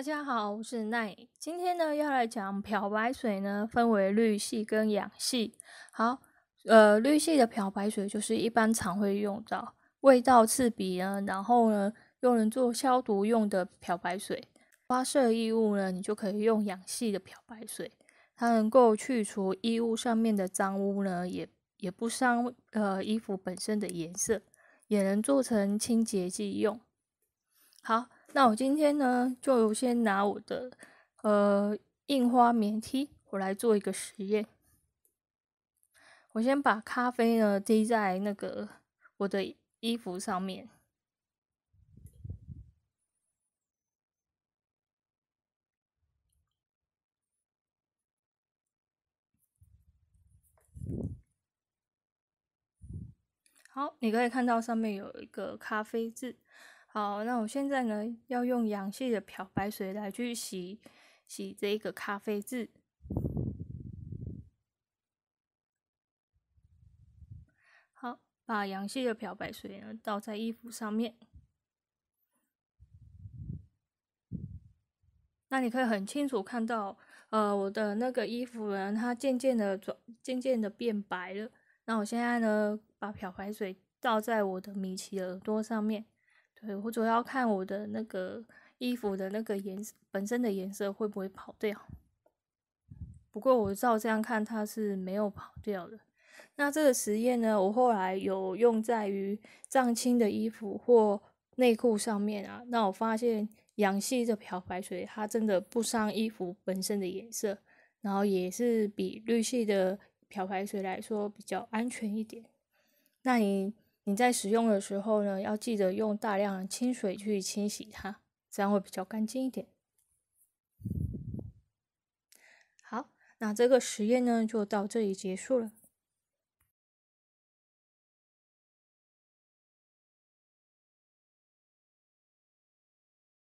大家好，我是奈。今天呢要来讲漂白水呢分为氯系跟氧系。好，呃，氯系的漂白水就是一般常会用到，味道刺鼻呢，然后呢用来做消毒用的漂白水。发色衣物呢，你就可以用氧系的漂白水，它能够去除衣物上面的脏污呢，也也不伤呃衣服本身的颜色，也能做成清洁剂用。好，那我今天呢，就先拿我的呃印花棉 T，我来做一个实验。我先把咖啡呢滴在那个我的衣服上面。好，你可以看到上面有一个咖啡渍。好，那我现在呢要用氧气的漂白水来去洗洗这个咖啡渍。好，把氧气的漂白水呢倒在衣服上面，那你可以很清楚看到，呃，我的那个衣服呢，它渐渐的转，渐渐的变白了。那我现在呢把漂白水倒在我的米奇耳朵上面。对我主要看我的那个衣服的那个颜色本身的颜色会不会跑掉。不过我照这样看，它是没有跑掉的。那这个实验呢，我后来有用在于藏青的衣服或内裤上面啊。那我发现，氧气的漂白水它真的不伤衣服本身的颜色，然后也是比氯系的漂白水来说比较安全一点。那你？你在使用的时候呢，要记得用大量的清水去清洗它，这样会比较干净一点。好，那这个实验呢，就到这里结束了。